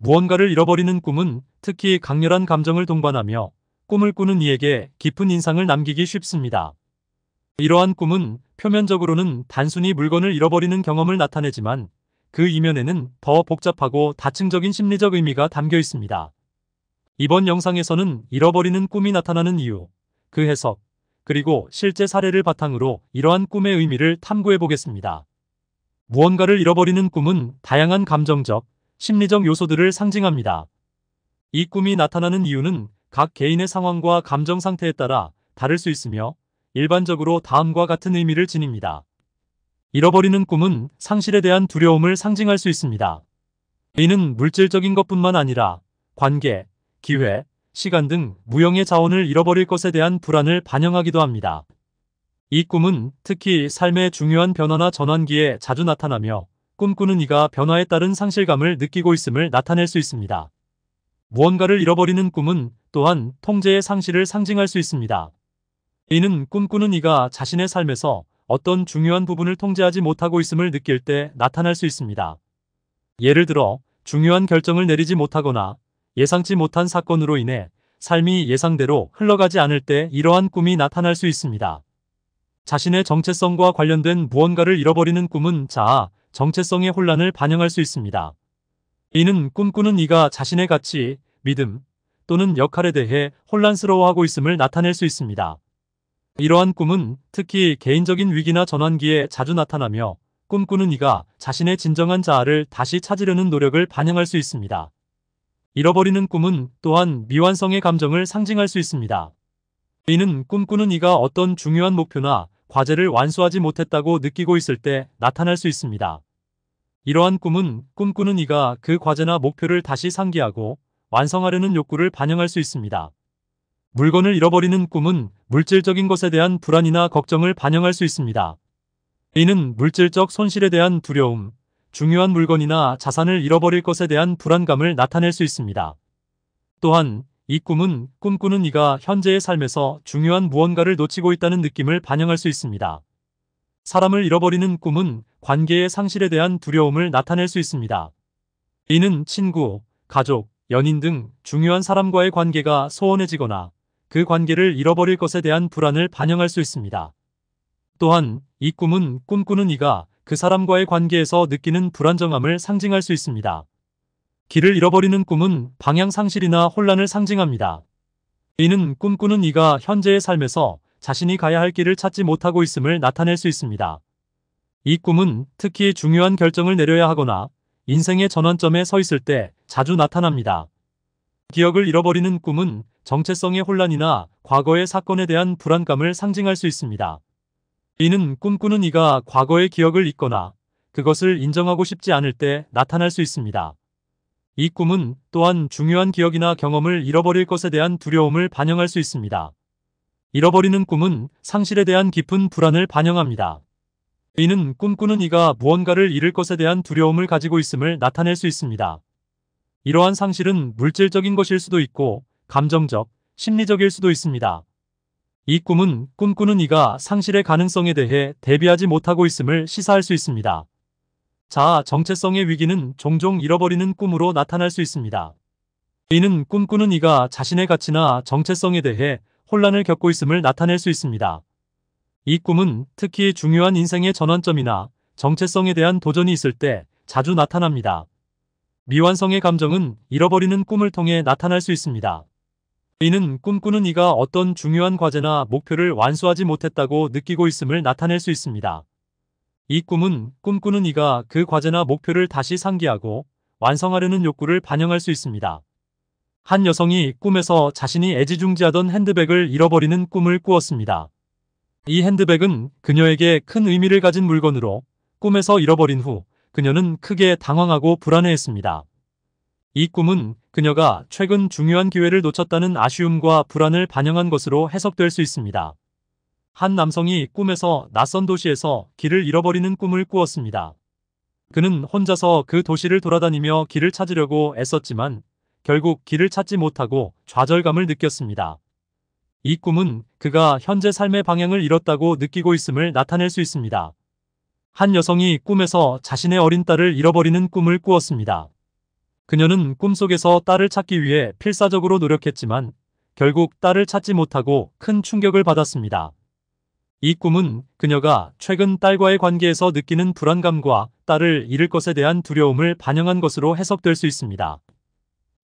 무언가를 잃어버리는 꿈은 특히 강렬한 감정을 동반하며 꿈을 꾸는 이에게 깊은 인상을 남기기 쉽습니다. 이러한 꿈은 표면적으로는 단순히 물건을 잃어버리는 경험을 나타내지만 그 이면에는 더 복잡하고 다층적인 심리적 의미가 담겨 있습니다. 이번 영상에서는 잃어버리는 꿈이 나타나는 이유, 그 해석, 그리고 실제 사례를 바탕으로 이러한 꿈의 의미를 탐구해 보겠습니다. 무언가를 잃어버리는 꿈은 다양한 감정적, 심리적 요소들을 상징합니다. 이 꿈이 나타나는 이유는 각 개인의 상황과 감정 상태에 따라 다를 수 있으며 일반적으로 다음과 같은 의미를 지닙니다. 잃어버리는 꿈은 상실에 대한 두려움을 상징할 수 있습니다. 이는 물질적인 것뿐만 아니라 관계, 기회, 시간 등 무형의 자원을 잃어버릴 것에 대한 불안을 반영하기도 합니다. 이 꿈은 특히 삶의 중요한 변화나 전환기에 자주 나타나며 꿈꾸는 이가 변화에 따른 상실감을 느끼고 있음을 나타낼 수 있습니다. 무언가를 잃어버리는 꿈은 또한 통제의 상실을 상징할 수 있습니다. 이는 꿈꾸는 이가 자신의 삶에서 어떤 중요한 부분을 통제하지 못하고 있음을 느낄 때 나타날 수 있습니다. 예를 들어 중요한 결정을 내리지 못하거나 예상치 못한 사건으로 인해 삶이 예상대로 흘러가지 않을 때 이러한 꿈이 나타날 수 있습니다. 자신의 정체성과 관련된 무언가를 잃어버리는 꿈은 자아, 정체성의 혼란을 반영할 수 있습니다. 이는 꿈꾸는 이가 자신의 가치, 믿음 또는 역할에 대해 혼란스러워하고 있음을 나타낼 수 있습니다. 이러한 꿈은 특히 개인적인 위기나 전환기에 자주 나타나며 꿈꾸는 이가 자신의 진정한 자아를 다시 찾으려는 노력을 반영할 수 있습니다. 잃어버리는 꿈은 또한 미완성의 감정을 상징할 수 있습니다. 이는 꿈꾸는 이가 어떤 중요한 목표나 과제를 완수하지 못했다고 느끼고 있을 때 나타날 수 있습니다. 이러한 꿈은 꿈꾸는 이가 그 과제나 목표를 다시 상기하고 완성하려는 욕구를 반영할 수 있습니다. 물건을 잃어버리는 꿈은 물질적인 것에 대한 불안이나 걱정을 반영할 수 있습니다. 이는 물질적 손실에 대한 두려움, 중요한 물건이나 자산을 잃어버릴 것에 대한 불안감을 나타낼 수 있습니다. 또한 이 꿈은 꿈꾸는 이가 현재의 삶에서 중요한 무언가를 놓치고 있다는 느낌을 반영할 수 있습니다. 사람을 잃어버리는 꿈은 관계의 상실에 대한 두려움을 나타낼 수 있습니다. 이는 친구, 가족, 연인 등 중요한 사람과의 관계가 소원해지거나 그 관계를 잃어버릴 것에 대한 불안을 반영할 수 있습니다. 또한 이 꿈은 꿈꾸는 이가 그 사람과의 관계에서 느끼는 불안정함을 상징할 수 있습니다. 길을 잃어버리는 꿈은 방향상실이나 혼란을 상징합니다. 이는 꿈꾸는 이가 현재의 삶에서 자신이 가야 할 길을 찾지 못하고 있음을 나타낼 수 있습니다. 이 꿈은 특히 중요한 결정을 내려야 하거나 인생의 전환점에 서 있을 때 자주 나타납니다. 기억을 잃어버리는 꿈은 정체성의 혼란이나 과거의 사건에 대한 불안감을 상징할 수 있습니다. 이는 꿈꾸는 이가 과거의 기억을 잊거나 그것을 인정하고 싶지 않을 때 나타날 수 있습니다. 이 꿈은 또한 중요한 기억이나 경험을 잃어버릴 것에 대한 두려움을 반영할 수 있습니다. 잃어버리는 꿈은 상실에 대한 깊은 불안을 반영합니다. 이는 꿈꾸는 이가 무언가를 잃을 것에 대한 두려움을 가지고 있음을 나타낼 수 있습니다. 이러한 상실은 물질적인 것일 수도 있고 감정적, 심리적일 수도 있습니다. 이 꿈은 꿈꾸는 이가 상실의 가능성에 대해 대비하지 못하고 있음을 시사할 수 있습니다. 자 정체성의 위기는 종종 잃어버리는 꿈으로 나타날 수 있습니다. 이는 꿈꾸는 이가 자신의 가치나 정체성에 대해 혼란을 겪고 있음을 나타낼 수 있습니다. 이 꿈은 특히 중요한 인생의 전환점이나 정체성에 대한 도전이 있을 때 자주 나타납니다. 미완성의 감정은 잃어버리는 꿈을 통해 나타날 수 있습니다. 이는 꿈꾸는 이가 어떤 중요한 과제나 목표를 완수하지 못했다고 느끼고 있음을 나타낼 수 있습니다. 이 꿈은 꿈꾸는 이가 그 과제나 목표를 다시 상기하고 완성하려는 욕구를 반영할 수 있습니다. 한 여성이 꿈에서 자신이 애지중지하던 핸드백을 잃어버리는 꿈을 꾸었습니다. 이 핸드백은 그녀에게 큰 의미를 가진 물건으로 꿈에서 잃어버린 후 그녀는 크게 당황하고 불안해했습니다. 이 꿈은 그녀가 최근 중요한 기회를 놓쳤다는 아쉬움과 불안을 반영한 것으로 해석될 수 있습니다. 한 남성이 꿈에서 낯선 도시에서 길을 잃어버리는 꿈을 꾸었습니다. 그는 혼자서 그 도시를 돌아다니며 길을 찾으려고 애썼지만 결국 길을 찾지 못하고 좌절감을 느꼈습니다. 이 꿈은 그가 현재 삶의 방향을 잃었다고 느끼고 있음을 나타낼 수 있습니다. 한 여성이 꿈에서 자신의 어린 딸을 잃어버리는 꿈을 꾸었습니다. 그녀는 꿈속에서 딸을 찾기 위해 필사적으로 노력했지만 결국 딸을 찾지 못하고 큰 충격을 받았습니다. 이 꿈은 그녀가 최근 딸과의 관계에서 느끼는 불안감과 딸을 잃을 것에 대한 두려움을 반영한 것으로 해석될 수 있습니다.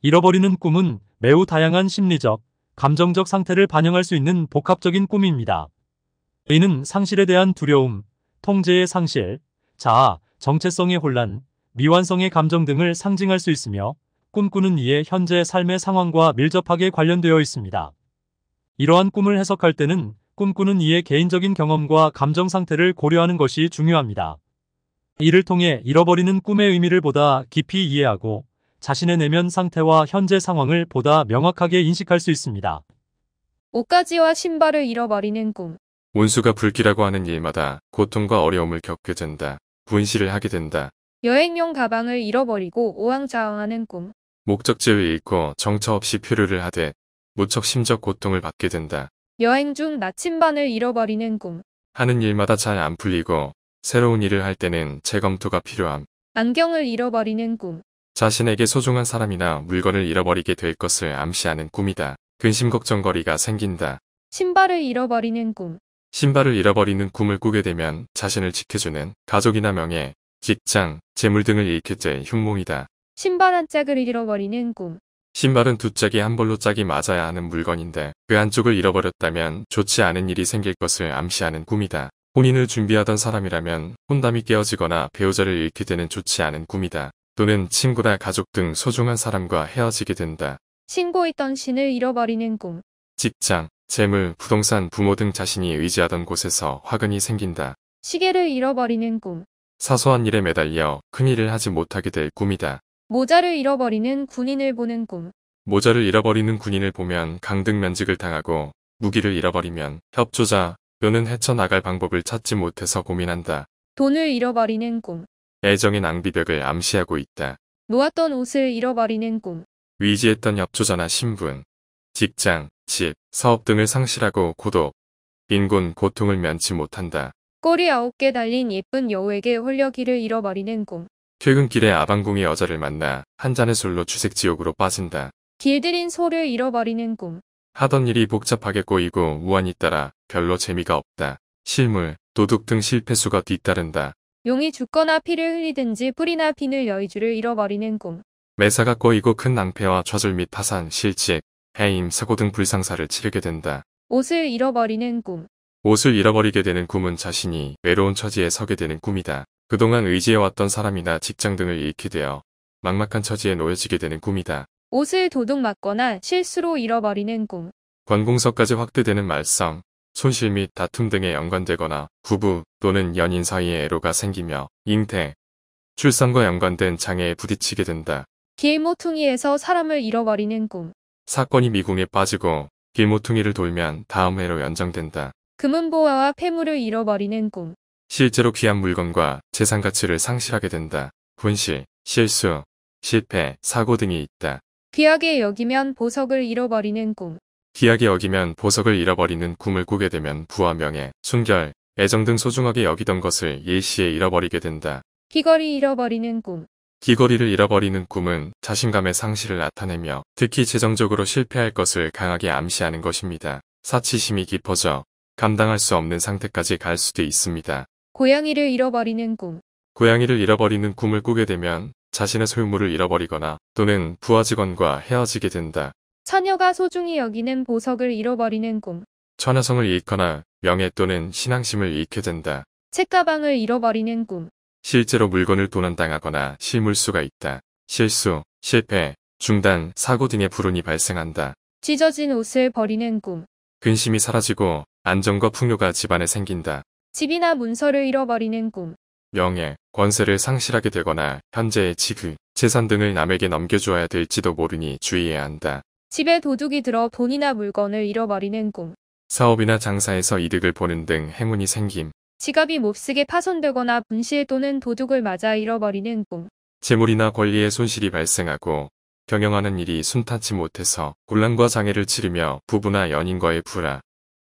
잃어버리는 꿈은 매우 다양한 심리적, 감정적 상태를 반영할 수 있는 복합적인 꿈입니다. 이는 상실에 대한 두려움, 통제의 상실, 자아, 정체성의 혼란, 미완성의 감정 등을 상징할 수 있으며 꿈꾸는 이의 현재 삶의 상황과 밀접하게 관련되어 있습니다. 이러한 꿈을 해석할 때는 꿈꾸는 이의 개인적인 경험과 감정 상태를 고려하는 것이 중요합니다. 이를 통해 잃어버리는 꿈의 의미를 보다 깊이 이해하고 자신의 내면 상태와 현재 상황을 보다 명확하게 인식할 수 있습니다. 옷가지와 신발을 잃어버리는 꿈. 원수가 불길하고 하는 일마다 고통과 어려움을 겪게 된다. 분실을 하게 된다. 여행용 가방을 잃어버리고 오왕좌왕하는 꿈. 목적지를 잃고 정처 없이 표류를 하되 무척 심적 고통을 받게 된다. 여행 중 나침반을 잃어버리는 꿈. 하는 일마다 잘 안 풀리고 새로운 일을 할 때는 재검토가 필요함. 안경을 잃어버리는 꿈. 자신에게 소중한 사람이나 물건을 잃어버리게 될 것을 암시하는 꿈이다. 근심 걱정거리가 생긴다. 신발을 잃어버리는 꿈. 신발을 잃어버리는 꿈을 꾸게 되면 자신을 지켜주는 가족이나 명예, 직장, 재물 등을 잃게 될 흉몽이다. 신발 한 짝을 잃어버리는 꿈. 신발은 두 짝이 한 벌로 짝이 맞아야 하는 물건인데 그 한쪽을 잃어버렸다면 좋지 않은 일이 생길 것을 암시하는 꿈이다. 혼인을 준비하던 사람이라면 혼담이 깨어지거나 배우자를 잃게 되는 좋지 않은 꿈이다. 또는 친구나 가족 등 소중한 사람과 헤어지게 된다. 신고했던 신을 잃어버리는 꿈. 직장, 재물, 부동산, 부모 등 자신이 의지하던 곳에서 화근이 생긴다. 시계를 잃어버리는 꿈. 사소한 일에 매달려 큰일을 하지 못하게 될 꿈이다. 모자를 잃어버리는 군인을 보는 꿈. 모자를 잃어버리는 군인을 보면 강등 면직을 당하고 무기를 잃어버리면 협조자 또는 헤쳐나갈 방법을 찾지 못해서 고민한다. 돈을 잃어버리는 꿈. 애정의 낭비벽을 암시하고 있다. 놓았던 옷을 잃어버리는 꿈. 위지했던 협조자나 신분, 직장, 집, 사업 등을 상실하고 고독, 빈곤, 고통을 면치 못한다. 꼬리 아홉 개 달린 예쁜 여우에게 홀려기를 잃어버리는 꿈. 퇴근길에 아방궁의 여자를 만나 한 잔의 술로 추색지옥으로 빠진다. 길들인 소를 잃어버리는 꿈. 하던 일이 복잡하게 꼬이고 우환이 따라 별로 재미가 없다. 실물, 도둑 등 실패수가 뒤따른다. 용이 죽거나 피를 흘리든지 뿌리나 비늘 여의주를 잃어버리는 꿈. 매사가 꼬이고 큰 낭패와 좌절 및 파산, 실직, 해임, 사고 등 불상사를 치르게 된다. 옷을 잃어버리는 꿈. 옷을 잃어버리게 되는 꿈은 자신이 외로운 처지에 서게 되는 꿈이다. 그동안 의지해왔던 사람이나 직장 등을 잃게 되어 막막한 처지에 놓여지게 되는 꿈이다. 옷을 도둑 맞거나 실수로 잃어버리는 꿈. 관공서까지 확대되는 말썽, 손실 및 다툼 등에 연관되거나 부부 또는 연인 사이에 애로가 생기며 잉태, 출산과 연관된 장애에 부딪히게 된다. 길모퉁이에서 사람을 잃어버리는 꿈. 사건이 미궁에 빠지고 길모퉁이를 돌면 다음 해로 연장된다. 금은보화와 폐물을 잃어버리는 꿈. 실제로 귀한 물건과 재산 가치를 상실하게 된다. 분실, 실수, 실패, 사고 등이 있다. 귀하게 여기면 보석을 잃어버리는 꿈. 귀하게 여기면 보석을 잃어버리는 꿈을 꾸게 되면 부와 명예, 순결, 애정 등 소중하게 여기던 것을 일시에 잃어버리게 된다. 귀걸이 잃어버리는 꿈. 귀걸이를 잃어버리는 꿈은 자신감의 상실을 나타내며 특히 재정적으로 실패할 것을 강하게 암시하는 것입니다. 사치심이 깊어져 감당할 수 없는 상태까지 갈 수도 있습니다. 고양이를 잃어버리는 꿈. 고양이를 잃어버리는 꿈을 꾸게 되면 자신의 소유물을 잃어버리거나 또는 부하 직원과 헤어지게 된다. 처녀가 소중히 여기는 보석을 잃어버리는 꿈. 천하성을 잃거나 명예 또는 신앙심을 잃게 된다. 책가방을 잃어버리는 꿈. 실제로 물건을 도난당하거나 실물수가 있다. 실수, 실패, 중단, 사고 등의 불운이 발생한다. 찢어진 옷을 버리는 꿈. 근심이 사라지고 안정과 풍요가 집안에 생긴다. 집이나 문서를 잃어버리는 꿈. 명예, 권세를 상실하게 되거나 현재의 지위, 재산 등을 남에게 넘겨줘야 될지도 모르니 주의해야 한다. 집에 도둑이 들어 돈이나 물건을 잃어버리는 꿈. 사업이나 장사에서 이득을 보는 등 행운이 생김. 지갑이 몹쓰게 파손되거나 분실 또는 도둑을 맞아 잃어버리는 꿈. 재물이나 권리의 손실이 발생하고 경영하는 일이 순탄치 못해서 곤란과 장애를 치르며 부부나 연인과의 불화,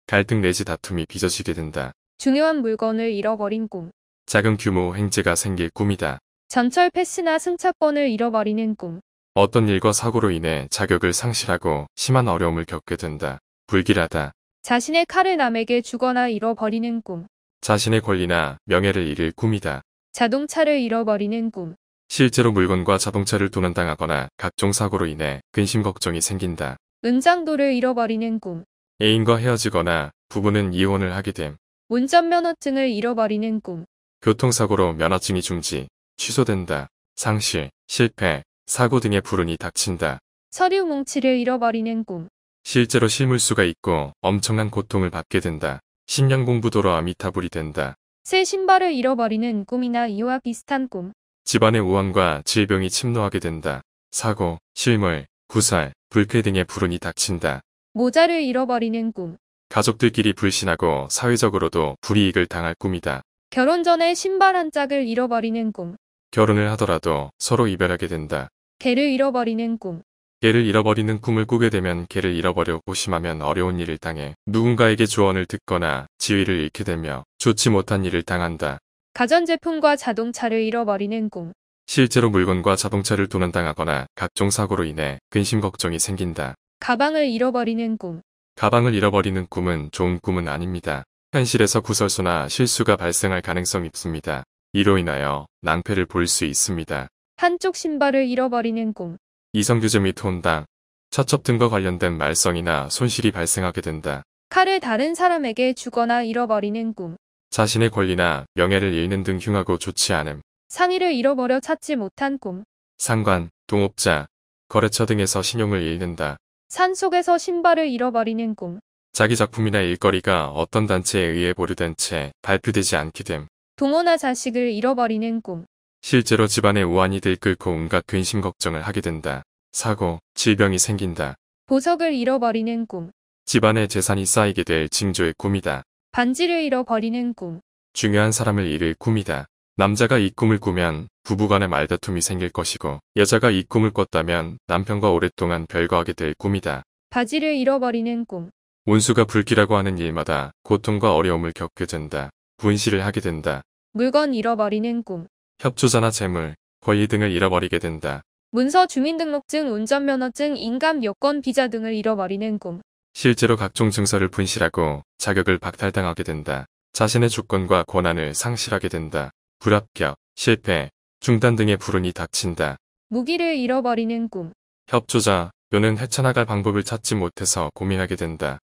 갈등 내지 다툼이 빚어지게 된다. 중요한 물건을 잃어버린 꿈. 작은 규모 행재가 생길 꿈이다. 전철 패스나 승차권을 잃어버리는 꿈. 어떤 일과 사고로 인해 자격을 상실하고 심한 어려움을 겪게 된다. 불길하다. 자신의 칼을 남에게 주거나 잃어버리는 꿈. 자신의 권리나 명예를 잃을 꿈이다. 자동차를 잃어버리는 꿈. 실제로 물건과 자동차를 도난당하거나 각종 사고로 인해 근심 걱정이 생긴다. 은장도를 잃어버리는 꿈. 애인과 헤어지거나 부부는 이혼을 하게 됨. 운전면허증을 잃어버리는 꿈. 교통사고로 면허증이 중지, 취소된다, 상실, 실패, 사고 등의 불운이 닥친다. 서류 뭉치를 잃어버리는 꿈. 실제로 실물수가 있고 엄청난 고통을 받게 된다. 10년 공부도로 아미타불이 된다. 새 신발을 잃어버리는 꿈이나 이와 비슷한 꿈. 집안의 우환과 질병이 침노하게 된다. 사고, 실물, 구살, 불쾌 등의 불운이 닥친다. 모자를 잃어버리는 꿈. 가족들끼리 불신하고 사회적으로도 불이익을 당할 꿈이다. 결혼 전에 신발 한 짝을 잃어버리는 꿈. 결혼을 하더라도 서로 이별하게 된다. 개를 잃어버리는 꿈. 개를 잃어버리는 꿈을 꾸게 되면 개를 잃어버려 고심하면 어려운 일을 당해 누군가에게 조언을 듣거나 지위를 잃게 되며 좋지 못한 일을 당한다. 가전제품과 자동차를 잃어버리는 꿈. 실제로 물건과 자동차를 도난당하거나 각종 사고로 인해 근심 걱정이 생긴다. 가방을 잃어버리는 꿈. 가방을 잃어버리는 꿈은 좋은 꿈은 아닙니다. 현실에서 구설수나 실수가 발생할 가능성이 있습니다. 이로 인하여 낭패를 볼 수 있습니다. 한쪽 신발을 잃어버리는 꿈. 이성규제 및 혼당, 처첩 등과 관련된 말썽이나 손실이 발생하게 된다. 칼을 다른 사람에게 주거나 잃어버리는 꿈. 자신의 권리나 명예를 잃는 등 흉하고 좋지 않음. 상의를 잃어버려 찾지 못한 꿈. 상관, 동업자, 거래처 등에서 신용을 잃는다. 산 속에서 신발을 잃어버리는 꿈. 자기 작품이나 일거리가 어떤 단체에 의해 보류된 채 발표되지 않게 됨. 동모나 자식을 잃어버리는 꿈. 실제로 집안의 우환이 들끓고 온갖 근심 걱정을 하게 된다. 사고, 질병이 생긴다. 보석을 잃어버리는 꿈. 집안의 재산이 쌓이게 될 징조의 꿈이다. 반지를 잃어버리는 꿈. 중요한 사람을 잃을 꿈이다. 남자가 이 꿈을 꾸면 부부간의 말다툼이 생길 것이고 여자가 이 꿈을 꿨다면 남편과 오랫동안 별거하게 될 꿈이다. 바지를 잃어버리는 꿈. 운수가 불기라고 하는 일마다 고통과 어려움을 겪게 된다. 분실을 하게 된다. 물건 잃어버리는 꿈. 협조자나 재물, 권리 등을 잃어버리게 된다. 문서 주민등록증, 운전면허증, 인감 여권 비자 등을 잃어버리는 꿈. 실제로 각종 증서를 분실하고 자격을 박탈당하게 된다. 자신의 주권과 권한을 상실하게 된다. 불합격, 실패, 중단 등의 불운이 닥친다. 무기를 잃어버리는 꿈. 협조자, 요는 헤쳐나갈 방법을 찾지 못해서 고민하게 된다.